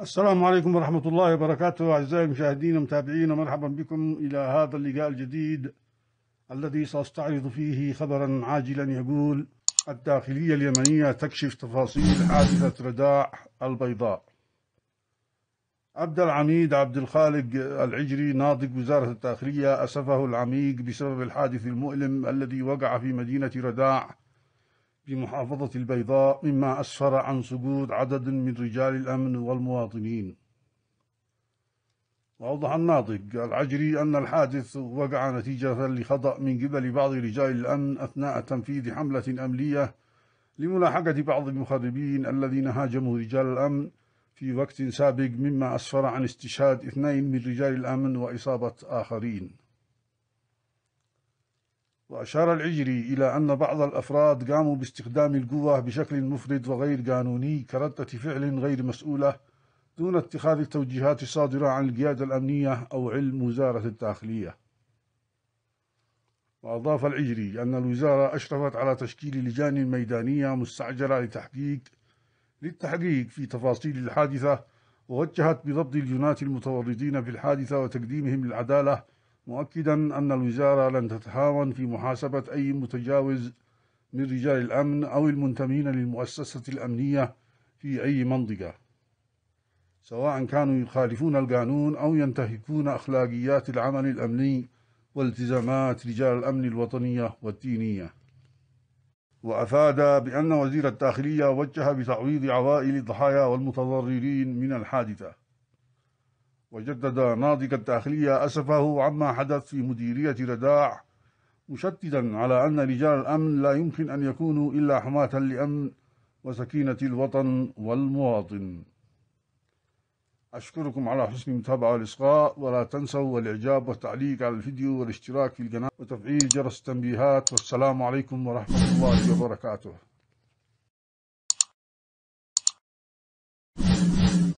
السلام عليكم ورحمة الله وبركاته أعزائي المشاهدين ومتابعين ومرحبا بكم إلى هذا اللقاء الجديد الذي سأستعرض فيه خبرا عاجلا يقول الداخلية اليمنية تكشف تفاصيل حادثة رداع البيضاء عبد العميد عبد الخالق العجري ناطق وزارة الداخلية أسفه العميق بسبب الحادث المؤلم الذي وقع في مدينة رداع بمحافظة البيضاء مما أسفر عن سقوط عدد من رجال الأمن والمواطنين وأوضح الناطق العجري أن الحادث وقع نتيجة لخطأ من قبل بعض رجال الأمن أثناء تنفيذ حملة أمنية لملاحقة بعض المخربين الذين هاجموا رجال الأمن في وقت سابق مما أسفر عن استشهاد اثنين من رجال الأمن وإصابة آخرين وأشار العجري إلى أن بعض الأفراد قاموا باستخدام القوة بشكل مفرد وغير قانوني كردة فعل غير مسؤولة دون اتخاذ التوجيهات الصادرة عن القيادة الأمنية أو علم وزارة الداخلية وأضاف العجري أن الوزارة أشرفت على تشكيل لجان ميدانية مستعجلة لتحقيق للتحقيق في تفاصيل الحادثة ووجهت بضبط الجنات المتورطين في الحادثة وتقديمهم للعدالة مؤكدا أن الوزارة لن تتهاون في محاسبة أي متجاوز من رجال الأمن أو المنتمين للمؤسسة الأمنية في أي منطقة سواء كانوا يخالفون القانون أو ينتهكون أخلاقيات العمل الأمني والتزامات رجال الأمن الوطنية والدينية وأفاد بأن وزير الداخلية وجه بتعويض عوائل الضحايا والمتضررين من الحادثة وجدد ناضج الداخلية أسفه عما حدث في مديرية رداع مشددا على أن رجال الأمن لا يمكن أن يكونوا إلا حماة لأمن وسكينة الوطن والمواطن أشكركم على حسن المتابعة والإصغاء ولا تنسوا الإعجاب والتعليق على الفيديو والاشتراك في القناة وتفعيل جرس التنبيهات والسلام عليكم ورحمة الله وبركاته